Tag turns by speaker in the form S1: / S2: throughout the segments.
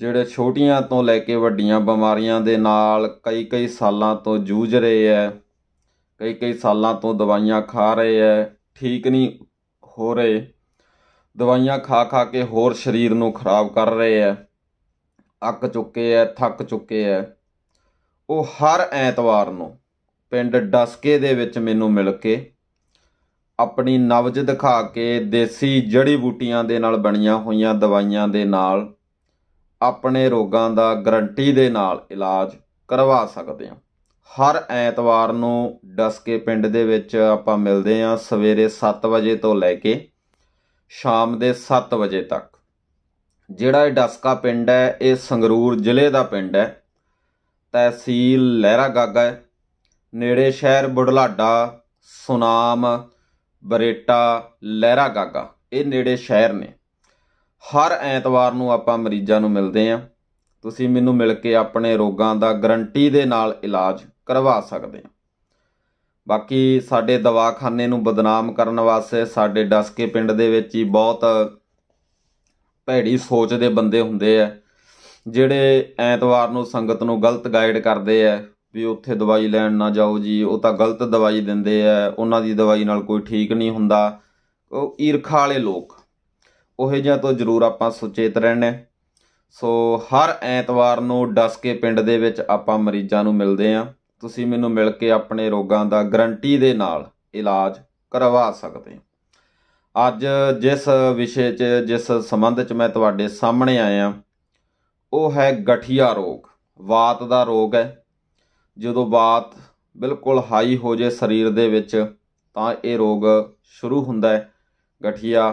S1: ਜਿਹੜੇ ਛੋਟੀਆਂ ਤੋਂ ਲੈ ਕੇ ਵੱਡੀਆਂ ਬਿਮਾਰੀਆਂ ਦੇ ਨਾਲ ਕਈ ਕਈ ਸਾਲਾਂ ਤੋਂ ਜੂਝ ਰਹੇ ਐ ਕਈ ਕਈ ਸਾਲਾਂ ਤੋਂ ਦਵਾਈਆਂ ਖਾ ਰਹੇ ਐ ਠੀਕ ਨਹੀਂ ਹੋ ਰਹੇ ਦਵਾਈਆਂ ਖਾ ਖਾ ਕੇ ਹੋਰ ਸਰੀਰ ਨੂੰ ਖਰਾਬ ਕਰ ਰਹੇ ਐ ਅੱਕ ਚੁੱਕੇ ਐ ਥੱਕ ਚੁੱਕੇ ਐ ਉਹ ਹਰ ਐਤਵਾਰ ਨੂੰ ਪਿੰਡ ਡਸਕੇ ਦੇ ਵਿੱਚ ਮੈਨੂੰ ਮਿਲ ਕੇ ਆਪਣੀ ਨਵਜ ਦਿਖਾ ਕੇ ਦੇਸੀ ਜੜੀ ਬੂਟੀਆਂ ਦੇ ਨਾਲ ਬਣੀਆਂ ਹੋਈਆਂ ਦਵਾਈਆਂ ਦੇ ਨਾਲ ਆਪਣੇ ਰੋਗਾਂ ਦਾ ਗਰੰਟੀ ਦੇ ਨਾਲ ਇਲਾਜ ਕਰਵਾ ਸਕਦੇ ਹਾਂ ਹਰ ਐਤਵਾਰ ਨੂੰ ਡਸਕੇ ਪਿੰਡ ਦੇ ਵਿੱਚ ਆਪਾਂ ਮਿਲਦੇ ਹਾਂ ਸਵੇਰੇ 7 ਵਜੇ ਤੋਂ ਲੈ ਕੇ ਸ਼ਾਮ ਦੇ 7 ਵਜੇ ਤੱਕ ਜਿਹੜਾ ਇਹ ਡਸਕਾ ਪਿੰਡ ਹੈ ਇਹ ਸੰਗਰੂਰ ਜ਼ਿਲ੍ਹੇ ਦਾ ਪਿੰਡ ਹੈ ਤਹਿਸੀਲ ਲਹਿਰਾ ਗਾਗਾ ਨੇੜੇ ਸ਼ਹਿਰ ਬੁਢਲਾਡਾ ਸੁਨਾਮ ਬਰੇਟਾ ਲਹਿਰਾ ਗਾਗਾ ਇਹ ਨੇੜੇ ਸ਼ਹਿਰ ਨੇ ਹਰ ਐਤਵਾਰ ਨੂੰ ਆਪਾਂ ਮਰੀਜ਼ਾਂ ਨੂੰ ਮਿਲਦੇ ਆ ਤੁਸੀਂ ਮੈਨੂੰ ਮਿਲ ਕੇ ਆਪਣੇ ਰੋਗਾਂ ਦਾ ਗਰੰਟੀ ਦੇ ਨਾਲ ਇਲਾਜ ਕਰਵਾ ਸਕਦੇ ਆ ਬਾਕੀ ਸਾਡੇ ਦਵਾਖਾਨੇ ਨੂੰ ਬਦਨਾਮ ਕਰਨ ਵਾਸਤੇ ਸਾਡੇ ਡਸਕੇ ਪਿੰਡ ਦੇ ਵਿੱਚ ਹੀ ਬਹੁਤ ਭੈੜੀ ਸੋਚ ਦੇ ਬੰਦੇ ਹੁੰਦੇ ਆ ਜਿਹੜੇ ਐਤਵਾਰ ਨੂੰ ਸੰਗਤ ਨੂੰ ਗਲਤ ਗਾਈਡ ਕਰਦੇ ਆ ਵੀ ਉੱਥੇ ਦਵਾਈ ਲੈਣ ਨਾ ਜਾਓ ਜੀ ਉਹ ਤਾਂ ਗਲਤ ਦਵਾਈ ਦਿੰਦੇ ਆ ਉਹਨਾਂ ਦੀ ਦਵਾਈ ਨਾਲ ਕੋਈ ਠੀਕ ਨਹੀਂ ਹੁੰਦਾ ਉਹ ਈਰਖਾ ਵਾਲੇ ਲੋਕ ਉਹੇ ਜਿਹਾ ਤੋਂ ਜ਼ਰੂਰ ਆਪਾਂ ਸੁਚੇਤ ਰਹਿਣਾ ਸੋ ਹਰ ਐਤਵਾਰ ਨੂੰ ਡਸ ਕੇ ਪਿੰਡ ਦੇ ਵਿੱਚ ਆਪਾਂ ਮਰੀਜ਼ਾਂ ਨੂੰ ਮਿਲਦੇ ਆ ਤੁਸੀਂ ਮੈਨੂੰ ਮਿਲ ਕੇ ਆਪਣੇ ਰੋਗਾਂ ਦਾ ਗਰੰਟੀ ਦੇ ਨਾਲ ਇਲਾਜ ਕਰਵਾ ਸਕਦੇ ਅੱਜ ਜਿਸ ਵਿਸ਼ੇ 'ਚ ਜਿਸ ਸੰਬੰਧ 'ਚ ਮੈਂ ਤੁਹਾਡੇ ਸਾਹਮਣੇ ਆਇਆ ਉਹ ਹੈ ਗਠੀਆ ਰੋਗ ਵਾਤ ਦਾ ਰੋਗ ਹੈ ਜਦੋਂ ਵਾਤ ਬਿਲਕੁਲ ਹਾਈ ਹੋ ਜੇ ਸਰੀਰ ਦੇ ਵਿੱਚ ਤਾਂ ਇਹ ਰੋਗ ਸ਼ੁਰੂ ਹੁੰਦਾ ਹੈ ਗਠੀਆ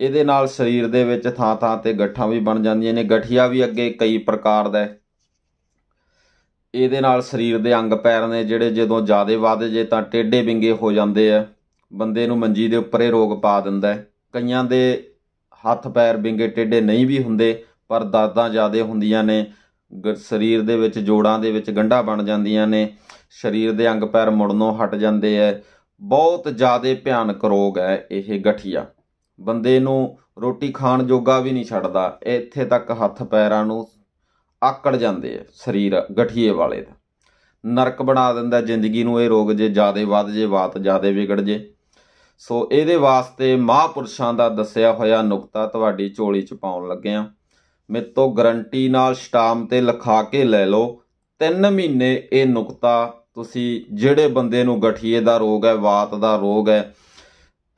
S1: ਇਹਦੇ ਨਾਲ ਸਰੀਰ ਦੇ ਵਿੱਚ ਥਾਂ ਥਾਂ ਤੇ ਗੱਠਾਂ ਵੀ ਬਣ ਜਾਂਦੀਆਂ ਨੇ ਗਠੀਆ ਵੀ ਅੱਗੇ ਕਈ ਪ੍ਰਕਾਰ ਦਾ ਇਹਦੇ ਨਾਲ ਸਰੀਰ ਦੇ ਅੰਗ ਪੈਰ ਨੇ ਜਿਹੜੇ ਜਦੋਂ ਜਾਦੇ ਵਾਦੇ ਜੇ ਤਾਂ ਟੇਡੇ ਵਿੰਗੇ ਹੋ ਜਾਂਦੇ ਆ ਬੰਦੇ ਨੂੰ ਮੰਜੀ ਦੇ ਉੱਪਰੇ ਰੋਗ ਪਾ ਦਿੰਦਾ ਕਈਆਂ ਦੇ ਹੱਥ ਪੈਰ ਵਿੰਗੇ ਟੇਡੇ ਨਹੀਂ ਵੀ ਹੁੰਦੇ ਪਰ ਦਰਦਾਂ ਜਿਆਦੇ ਹੁੰਦੀਆਂ ਨੇ ਸਰੀਰ ਦੇ ਵਿੱਚ ਜੋੜਾਂ ਦੇ ਵਿੱਚ ਗੰਢਾ ਬਣ ਜਾਂਦੀਆਂ ਨੇ ਸਰੀਰ ਦੇ ਅੰਗ ਪੈਰ ਮੁੜਨੋਂ ਹਟ ਜਾਂਦੇ ਐ ਬਹੁਤ ਜਿਆਦੇ ਭਿਆਨਕ ਰੋਗ ਹੈ ਇਹ ਗਠੀਆ ਬੰਦੇ ਨੂੰ ਰੋਟੀ ਖਾਣ ਜੋਗਾ ਵੀ ਨਹੀਂ ਛੱਡਦਾ ਇੱਥੇ ਤੱਕ ਹੱਥ ਪੈਰਾਂ ਨੂੰ ਆਕੜ ਜਾਂਦੇ ਆ ਸਰੀਰ ਗਠੀਏ ਵਾਲੇ ਦਾ ਨਰਕ ਬਣਾ ਦਿੰਦਾ ਜ਼ਿੰਦਗੀ ਨੂੰ ਇਹ ਰੋਗ ਜੇ ਜਾਦੇ ਵੱਧ ਜੇ ਬਾਤ ਜਾਦੇ ਵਿਗੜ ਜੇ ਸੋ ਇਹਦੇ ਵਾਸਤੇ ਮਹਾਪੁਰਸ਼ਾਂ ਦਾ ਦੱਸਿਆ ਹੋਇਆ ਨੁਕਤਾ ਤੁਹਾਡੀ ਝੋਲੀ ਚ ਪਾਉਣ ਲੱਗੇ ਆ ਮੇਤੋਂ ਗਰੰਟੀ ਨਾਲ ਸਟਾਮ ਤੇ ਲਿਖਾ ਕੇ ਲੈ ਲਓ 3 ਮਹੀਨੇ ਇਹ ਨੁਕਤਾ ਤੁਸੀਂ ਜਿਹੜੇ ਬੰਦੇ ਨੂੰ ਗਠੀਏ ਦਾ ਰੋਗ ਹੈ ਬਾਤ ਦਾ ਰੋਗ ਹੈ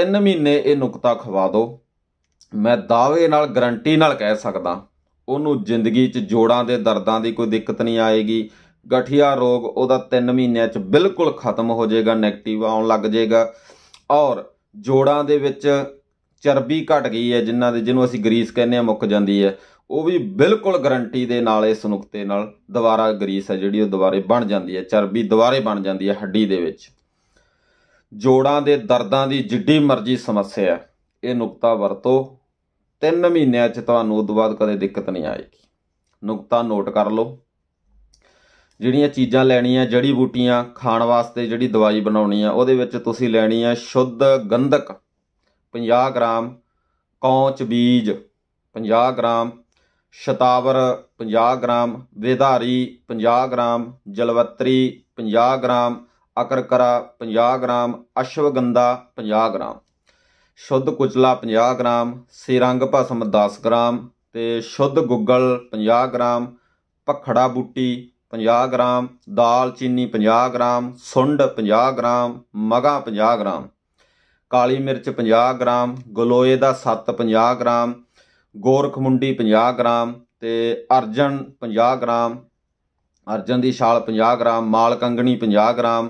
S1: 3 ਮਹੀਨੇ ਇਹ ਨੁਕਤਾ ਖਵਾ ਦਿਓ ਮੈਂ ਦਾਅਵੇ ਨਾਲ ਗਰੰਟੀ ਨਾਲ ਕਹਿ ਸਕਦਾ ਉਹਨੂੰ ਜ਼ਿੰਦਗੀ 'ਚ ਜੋੜਾਂ ਦੇ ਦਰਦਾਂ ਦੀ ਕੋਈ ਦਿੱਕਤ ਨਹੀਂ ਆਏਗੀ ਗਠੀਆ ਰੋਗ ਉਹਦਾ 3 ਮਹੀਨਿਆਂ 'ਚ ਬਿਲਕੁਲ ਖਤਮ ਹੋ ਜਾਏਗਾ 네ਗੇਟਿਵ ਆਉਣ ਲੱਗ ਜਾਏਗਾ ਔਰ ਜੋੜਾਂ ਦੇ ਵਿੱਚ ਚਰਬੀ ਘਟ ਗਈ ਹੈ ਜਿਨ੍ਹਾਂ ਦੇ ਜਿਹਨੂੰ ਅਸੀਂ ਗਰੀਸ ਕਹਿੰਦੇ ਆ ਮੁੱਕ ਜਾਂਦੀ ਹੈ ਉਹ ਵੀ ਬਿਲਕੁਲ ਗਰੰਟੀ ਦੇ ਨਾਲ ਇਸ ਨੁਕਤੇ ਨਾਲ ਦੁਬਾਰਾ ਗਰੀਸ ਹੈ ਜਿਹੜੀ ਉਹ ਦੁਬਾਰੇ ਬਣ ਜਾਂਦੀ ਹੈ ਚਰਬੀ ਦੁਬਾਰੇ ਬਣ ਜਾਂਦੀ ਹੈ ਹੱਡੀ ਦੇ ਵਿੱਚ ਜੋੜਾਂ ਦੇ ਦਰਦਾਂ ਦੀ ਜਿੱਡੀ ਮਰਜ਼ੀ ਸਮੱਸਿਆ ਇਹ ਨੁਕਤਾ ਵਰਤੋ 3 ਮਹੀਨਿਆਂ 'ਚ ਤੁਹਾਨੂੰ ਉਦੋਂ ਬਾਅਦ ਕਦੇ ਦਿੱਕਤ ਨਹੀਂ ਆਏਗੀ ਨੁਕਤਾ ਨੋਟ ਕਰ ਲਓ ਜਿਹੜੀਆਂ ਚੀਜ਼ਾਂ ਲੈਣੀਆਂ ਜੜੀ ਬੂਟੀਆਂ ਖਾਣ ਵਾਸਤੇ ਜਿਹੜੀ ਦਵਾਈ ਬਣਾਉਣੀ ਆ ਉਹਦੇ ਵਿੱਚ ਤੁਸੀਂ ਲੈਣੀ ਆ ਸ਼ੁੱਧ ਗੰਧਕ 50 ਗ੍ਰਾਮ ਕੌਂਚ ਬੀਜ 50 ਗ੍ਰਾਮ ਸ਼ਤਾਵਰ 50 ਗ੍ਰਾਮ ਵਿਧਾਰੀ 50 ਗ੍ਰਾਮ ਜਲਵਤਰੀ 50 ਗ੍ਰਾਮ ਅਕਰਕਰਾ 50 ਗ੍ਰਾਮ ਅਸ਼ਵਗੰਧਾ 50 ਗ੍ਰਾਮ ਸ਼ੁੱਧ ਕੁਚਲਾ 50 ਗ੍ਰਾਮ ਸਿਰੰਗ ਭਸਮ 10 ਗ੍ਰਾਮ ਤੇ ਸ਼ੁੱਧ ਗੁੱਗਲ 50 ਗ੍ਰਾਮ ਪਖੜਾ ਬੂਟੀ 50 ਗ੍ਰਾਮ ਦਾਲ ਚੀਨੀ 50 ਗ੍ਰਾਮ ਸੁੰਡ 50 ਗ੍ਰਾਮ ਮਗਾ 50 ਗ੍ਰਾਮ ਕਾਲੀ ਮਿਰਚ 50 ਗ੍ਰਾਮ ਗਲੋਏ ਦਾ ਸੱਤ 50 ਗ੍ਰਾਮ ਗੋਰਖਮੁੰਡੀ 50 ਗ੍ਰਾਮ ਤੇ ਅਰਜਨ 50 ਗ੍ਰਾਮ ਅਰਜਨ ਦੀ ਛਾਲ 50 ਗ੍ਰਾਮ ਮਾਲ ਕੰਗਣੀ 50 ਗ੍ਰਾਮ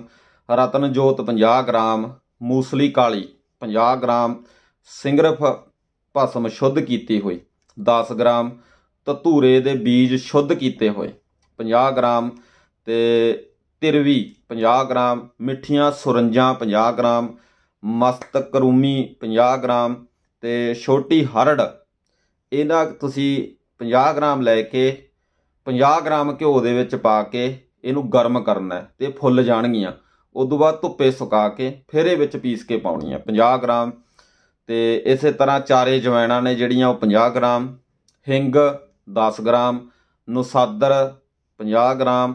S1: ਰਤਨ ਜੋਤ 50 ਗ੍ਰਾਮ ਮੂਸਲੀ ਕਾਲੀ 50 ਗ੍ਰਾਮ ਸਿੰਗਰਫ ਭਸਮ ਸ਼ੁੱਧ ਕੀਤੀ ਹੋਈ 10 ਗ੍ਰਾਮ ਤਤੂਰੇ ਦੇ ਬੀਜ ਸ਼ੁੱਧ ਕੀਤੇ ਹੋਏ 50 ਗ੍ਰਾਮ ਤੇ ਤਿਰਵੀ 50 ਗ੍ਰਾਮ ਮਿੱਠੀਆਂ ਸੁਰੰਜਾਂ 50 ਗ੍ਰਾਮ ਮਸਤਕ ਰੂਮੀ 50 ਗ੍ਰਾਮ ਤੇ ਛੋਟੀ ਹਰੜ ਇਹਨਾਂ ਤੁਸੀਂ 50 ਗ੍ਰਾਮ ਲੈ ਕੇ 50 ਗ੍ਰਾਮ ਘਿਓ ਦੇ ਵਿੱਚ ਪਾ ਕੇ ਇਹਨੂੰ ਗਰਮ ਕਰਨਾ ਹੈ ਤੇ ਫੁੱਲ ਜਾਣਗੀਆਂ ਉਸ ਤੋਂ ਬਾਅਦ ਧੁੱਪੇ ਸੁਕਾ ਕੇ ਫਿਰ ਇਹ ਵਿੱਚ ਪੀਸ ਕੇ ਪਾਉਣੀ ਹੈ 50 ਗ੍ਰਾਮ ਤੇ ਇਸੇ ਤਰ੍ਹਾਂ ਚਾਰੇ ਜਵੈਣਾ ਨੇ ਜਿਹੜੀਆਂ ਉਹ 50 ਗ੍ਰਾਮ ਹਿੰਗ 10 ਗ੍ਰਾਮ ਨੁਸਾਦਰ 50 ਗ੍ਰਾਮ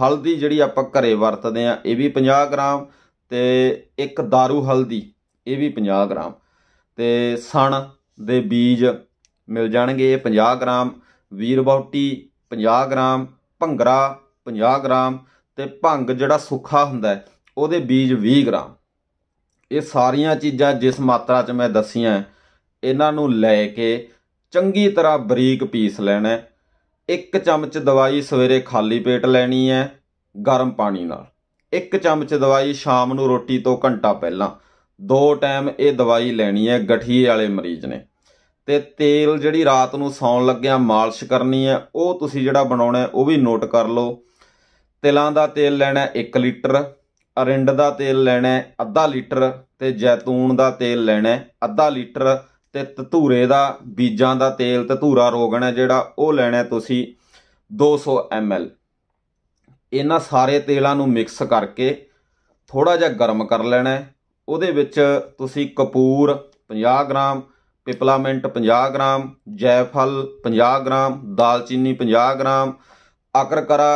S1: ਹਲਦੀ ਜਿਹੜੀ ਆਪਾਂ ਘਰੇ ਵਰਤਦੇ ਆ ਇਹ ਵੀ 50 ਗ੍ਰਾਮ ਤੇ ਇੱਕ दारू ਹਲਦੀ ਇਹ ਵੀ 50 ਗ੍ਰਾਮ ਤੇ ਸਣ ਦੇ ਬੀਜ ਮਿਲ ਜਾਣਗੇ 50 ਗ੍ਰਾਮ ਵੀਰ ਬੌਟੀ 50 ਗ੍ਰਾਮ ਭੰਗਰਾ 50 ਗ੍ਰਾਮ ਤੇ ਭੰਗ ਜਿਹੜਾ ਸੁੱਖਾ ਹੁੰਦਾ ਉਹਦੇ ਬੀਜ 20 ਗ੍ਰਾਮ ਇਹ ਸਾਰੀਆਂ ਚੀਜ਼ਾਂ ਜਿਸ ਮਾਤਰਾ 'ਚ ਮੈਂ ਦੱਸੀਆਂ ਇਹਨਾਂ ਨੂੰ ਲੈ ਕੇ ਚੰਗੀ ਤਰ੍ਹਾਂ ਬਰੀਕ ਪੀਸ ਲੈਣਾ ਇੱਕ ਚਮਚ ਦਵਾਈ ਸਵੇਰੇ ਖਾਲੀ ਪੇਟ ਲੈਣੀ ਹੈ ਗਰਮ ਪਾਣੀ ਨਾਲ ਇੱਕ ਚਮਚ ਦਵਾਈ ਸ਼ਾਮ ਨੂੰ ਰੋਟੀ ਤੋਂ ਘੰਟਾ ਪਹਿਲਾਂ ਦੋ ਟਾਈਮ ਇਹ ਦਵਾਈ ਲੈਣੀ ਹੈ ਗਠੀਏ ਵਾਲੇ ਮਰੀਜ਼ ਨੇ ਤੇ ਤੇਲ ਜਿਹੜੀ ਰਾਤ ਨੂੰ ਸੌਣ ਲੱਗਿਆਂ ਮਾਲਿਸ਼ ਕਰਨੀ ਹੈ ਉਹ ਤੁਸੀਂ ਜਿਹੜਾ ਬਣਾਉਣਾ ਉਹ ਵੀ ਨੋਟ ਕਰ ਲਓ ਤਿਲਾਂ ਦਾ ਤੇਲ ਲੈਣਾ 1 ਲੀਟਰ ਅਰਿੰਡ ਦਾ ਤੇਲ ਲੈਣਾ ਅੱਧਾ ਲੀਟਰ ਤੇ ਜੈਤੂਨ ਦਾ ਤੇਲ ਲੈਣਾ ਅੱਧਾ ਲੀਟਰ ਤੇ ਤਤੂਰੇ ਦਾ ਬੀਜਾਂ ਦਾ ਤੇਲ ਧੂਰਾ ਰੋਗਣ ਹੈ ਜਿਹੜਾ ਉਹ ਲੈਣਾ ਤੁਸੀਂ 200 ml ਇਹਨਾਂ ਸਾਰੇ ਤੇਲਾਂ ਨੂੰ ਮਿਕਸ ਕਰਕੇ ਥੋੜਾ ਜਿਹਾ ਗਰਮ ਕਰ ਲੈਣਾ ਉਹਦੇ ਵਿੱਚ ਤੁਸੀਂ ਕਪੂਰ 50 ਗ੍ਰਾਮ ਪਿਪਲਾਮੈਂਟ 50 ਗ੍ਰਾਮ ਜੈਫਲ 50 ਗ੍ਰਾਮ ਦਾਲਚੀਨੀ 50 ਗ੍ਰਾਮ ਅਕਰਕਰਾ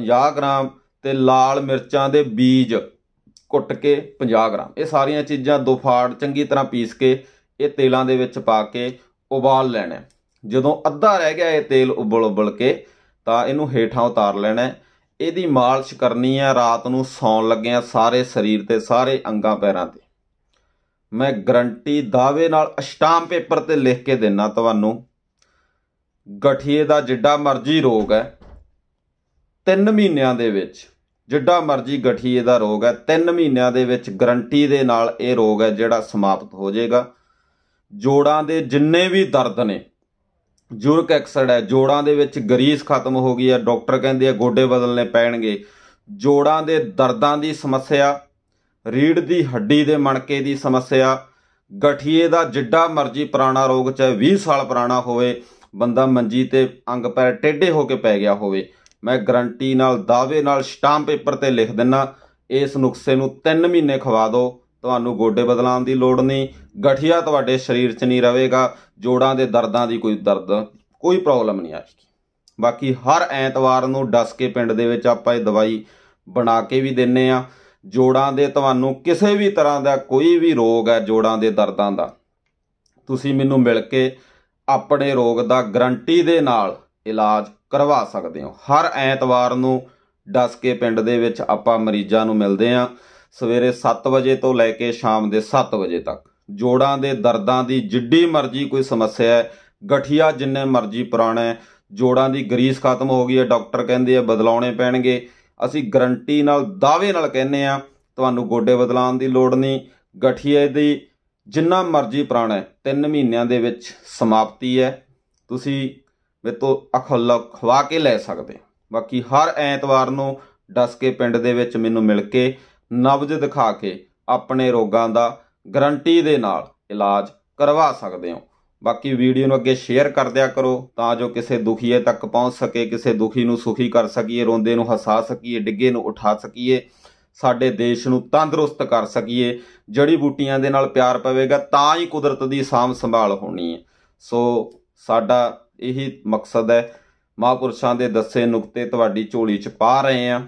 S1: 50 ਗ੍ਰਾਮ ਤੇ ਲਾਲ ਮਿਰਚਾਂ ਦੇ ਬੀਜ ਕੁੱਟ ਕੇ 50 ਗ੍ਰਾਮ ਇਹ ਸਾਰੀਆਂ ਚੀਜ਼ਾਂ ਦੋ ਫਾੜ ਚੰਗੀ ਤਰ੍ਹਾਂ ਪੀਸ ਕੇ ਇਹ ਤੇਲਾਂ ਦੇ ਵਿੱਚ ਪਾ ਕੇ ਉਬਾਲ ਲੈਣਾ ਜਦੋਂ ਅੱਧਾ ਰਹਿ ਗਿਆ ਇਹ ਤੇਲ ਉਬਲ ਉਬਲ ਕੇ ਤਾਂ ਇਹਨੂੰ ਹੇਠਾਂ ਉਤਾਰ ਲੈਣਾ ਇਹਦੀ ਮਾਲਿਸ਼ ਕਰਨੀ ਹੈ ਰਾਤ ਨੂੰ ਸੌਣ ਲੱਗਿਆਂ ਸਾਰੇ ਸਰੀਰ ਤੇ ਸਾਰੇ ਅੰਗਾਂ ਪੈਰਾਂ ਤੇ ਮੈਂ ਗਰੰਟੀ ਦਾਅਵੇ ਨਾਲ ਅਸ਼ਟਾਮ ਪੇਪਰ ਤੇ ਲਿਖ ਕੇ ਦੇਣਾ ਤੁਹਾਨੂੰ ਗਠੀਏ ਦਾ ਜਿੱਡਾ ਮਰਜ਼ੀ ਰੋਗ ਹੈ 3 ਮਹੀਨਿਆਂ ਦੇ ਵਿੱਚ ਜਿੱਡਾ ਮਰਜ਼ੀ ਗਠੀਏ ਦਾ ਰੋਗ ਹੈ 3 ਮਹੀਨਿਆਂ ਦੇ ਵਿੱਚ ਗਰੰਟੀ ਦੇ ਨਾਲ ਇਹ ਰੋਗ ਹੈ ਜਿਹੜਾ ਸਮਾਪਤ ਹੋ ਜਾਏਗਾ ਜੋੜਾਂ ਦੇ ਜਿੰਨੇ ਵੀ ਦਰਦ ਨੇ ਜੁਰਕ ਐਕਸਡ ਹੈ ਜੋੜਾਂ ਦੇ ਵਿੱਚ ਗਰੀਸ ਖਤਮ ਹੋ ਗਈ ਹੈ ਡਾਕਟਰ ਕਹਿੰਦੇ ਆ ਗੋਡੇ ਬਦਲਨੇ ਪੈਣਗੇ ਜੋੜਾਂ ਦੇ ਦਰਦਾਂ ਦੀ ਸਮੱਸਿਆ ਰੀੜ ਦੀ ਹੱਡੀ ਦੇ ਮਣਕੇ ਦੀ ਸਮੱਸਿਆ ਗਠੀਏ ਦਾ ਜਿੱਡਾ ਮਰਜੀ ਪੁਰਾਣਾ ਰੋਗ ਚਾਹੇ 20 ਸਾਲ ਪੁਰਾਣਾ ਹੋਵੇ ਬੰਦਾ ਮੰਜੀ ਤੇ ਅੰਗ ਪੈਰ ਟੇਡੇ ਹੋ ਕੇ ਪੈ ਗਿਆ ਹੋਵੇ ਮੈਂ ਗਰੰਟੀ ਨਾਲ ਦਾਅਵੇ ਨਾਲ ਸਟਾਮ ਪੇਪਰ ਤੇ ਲਿਖ ਦਿੰਨਾ ਇਸ ਨੁਕਸੇ ਨੂੰ 3 ਮਹੀਨੇ ਖਵਾ ਦਿਓ ਤੁਹਾਨੂੰ ਗੋਡੇ ਬਦਲਾਉਣ ਦੀ ਲੋੜ ਨਹੀਂ ਗਠੀਆ ਤੁਹਾਡੇ ਸਰੀਰ 'ਚ ਨਹੀਂ ਰਹੇਗਾ ਜੋੜਾਂ ਦੇ ਦਰਦਾਂ ਦੀ ਕੋਈ ਦਰਦ ਕੋਈ ਪ੍ਰੋਬਲਮ ਨਹੀਂ ਆਏਗੀ ਬਾਕੀ ਹਰ ਐਤਵਾਰ ਨੂੰ ਡਸ ਕੇ ਪਿੰਡ ਦੇ ਵਿੱਚ ਆਪਾਂ ਇਹ ਦਵਾਈ ਬਣਾ ਕੇ ਵੀ ਦਿੰਨੇ ਆ ਜੋੜਾਂ ਦੇ ਤੁਹਾਨੂੰ ਕਿਸੇ ਵੀ ਤਰ੍ਹਾਂ ਦਾ ਕੋਈ ਵੀ ਰੋਗ ਹੈ ਜੋੜਾਂ ਦੇ ਦਰਦਾਂ ਦਾ ਤੁਸੀਂ ਮੈਨੂੰ ਮਿਲ ਕੇ ਆਪਣੇ ਰੋਗ ਦਾ ਗਰੰਟੀ ਦੇ ਨਾਲ ਇਲਾਜ ਕਰਵਾ ਸਕਦੇ ਹੋ ਹਰ ਐਤਵਾਰ ਨੂੰ ਡਸਕੇ ਪਿੰਡ ਦੇ ਵਿੱਚ ਆਪਾਂ ਮਰੀਜ਼ਾਂ ਨੂੰ ਮਿਲਦੇ ਆ ਸਵੇਰੇ 7 ਵਜੇ ਤੋਂ ਲੈ ਕੇ ਸ਼ਾਮ ਦੇ 7 ਵਜੇ ਤੱਕ ਜੋੜਾਂ ਦੇ ਦਰਦਾਂ ਦੀ ਜਿੱਡੀ ਮਰਜ਼ੀ ਕੋਈ ਸਮੱਸਿਆ ਹੈ ਗਠੀਆ ਜਿੰਨੇ ਮਰਜ਼ੀ ਪੁਰਾਣੇ ਜੋੜਾਂ ਦੀ ਗਰੀਸ ਖਤਮ ਹੋ ਗਈ ਹੈ ਡਾਕਟਰ ਕਹਿੰਦੇ ਆ ਬਦਲਾਉਣੇ ਪੈਣਗੇ ਅਸੀਂ ਗਰੰਟੀ ਨਾਲ ਦਾਅਵੇ ਨਾਲ ਕਹਿੰਨੇ ਆ ਤੁਹਾਨੂੰ ਗੋਡੇ ਬਦਲਾਉਣ ਦੀ ਲੋੜ ਨਹੀਂ ਗਠੀਏ ਦੀ ਜਿੰਨਾ ਮਰਜ਼ੀ ਪੁਰਾਣਾ ਹੈ 3 ਮਹੀਨਿਆਂ ਦੇ ਵਿੱਚ ਸਮਾਪਤੀ ਹੈ ਤੁਸੀਂ ਮੇਰੇ ਤੋਂ ਅਖਲ ਖਵਾ ਕੇ ਲੈ ਸਕਦੇ ਬਾਕੀ ਹਰ ਐਤਵਾਰ ਨੂੰ ਕੇ ਪਿੰਡ ਦੇ ਵਿੱਚ ਮੈਨੂੰ ਮਿਲ ਕੇ ਨਬਜ ਦਿਖਾ ਕੇ ਆਪਣੇ ਰੋਗਾਂ ਦਾ ਗਰੰਟੀ ਦੇ ਨਾਲ ਇਲਾਜ ਕਰਵਾ ਸਕਦੇ ਹੋ ਬਾਕੀ ਵੀਡੀਓ ਨੂੰ ਅੱਗੇ ਸ਼ੇਅਰ ਕਰ ਦਿਆ ਕਰੋ ਤਾਂ ਜੋ ਕਿਸੇ ਦੁਖੀਏ ਤੱਕ ਪਹੁੰਚ ਸਕੇ ਕਿਸੇ ਦੁਖੀ ਨੂੰ ਸੁਖੀ ਕਰ ਸਕੀਏ ਰੋਂਦੇ ਨੂੰ ਹਸਾ ਸਕੀਏ ਡਿੱਗੇ ਨੂੰ ਉਠਾ ਸਕੀਏ ਸਾਡੇ ਦੇਸ਼ ਨੂੰ ਤੰਦਰੁਸਤ ਕਰ ਸਕੀਏ ਜੜੀ ਬੂਟੀਆਂ ਦੇ ਨਾਲ ਪਿਆਰ ਪਵੇਗਾ ਤਾਂ ਹੀ ਕੁਦਰਤ ਦੀ ਸਾਮ ਸੰਭਾਲ ਹੋਣੀ ਹੈ ਸੋ ਸਾਡਾ ਇਹੀ ਮਕਸਦ ਹੈ ਮਹਾਪੁਰਸ਼ਾਂ ਦੇ ਦੱਸੇ ਨੁਕਤੇ ਤੁਹਾਡੀ ਝੋਲੀ 'ਚ ਪਾ ਰਹੇ ਆ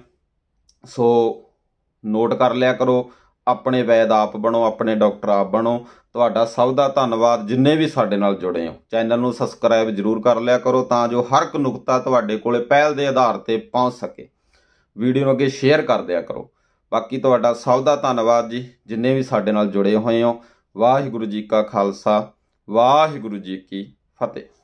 S1: ਸੋ ਨੋਟ ਕਰ ਲਿਆ ਕਰੋ ਆਪਣੇ ਵੈਦ ਆਪ ਬਣੋ ਆਪਣੇ ਡਾਕਟਰ ਆਪ ਬਣੋ ਤੁਹਾਡਾ ਸਭ ਦਾ ਧੰਨਵਾਦ ਜਿੰਨੇ ਵੀ ਸਾਡੇ ਨਾਲ ਜੁੜੇ ਹੋ ਚੈਨਲ ਨੂੰ ਸਬਸਕ੍ਰਾਈਬ ਜਰੂਰ ਕਰ ਲਿਆ ਕਰੋ ਤਾਂ ਜੋ ਹਰ ਇੱਕ ਨੁਕਤਾ ਤੁਹਾਡੇ ਕੋਲੇ ਪਹਿਲ ਦੇ ਆਧਾਰ ਤੇ ਪਹੁੰਚ ਸਕੇ ਵੀਡੀਓ ਨੂੰ ਅੱਗੇ ਸ਼ੇਅਰ ਕਰ ਦਿਆ ਕਰੋ ਬਾਕੀ ਤੁਹਾਡਾ ਸਭ ਦਾ ਧੰਨਵਾਦ ਜੀ ਜਿੰਨੇ ਵੀ ਸਾਡੇ ਨਾਲ ਜੁੜੇ ਹੋਏ ਹੋ ਵਾਹਿਗੁਰੂ ਜੀ ਕਾ ਖਾਲਸਾ ਵਾਹਿਗੁਰੂ ਜੀ ਕੀ ਫਤਿਹ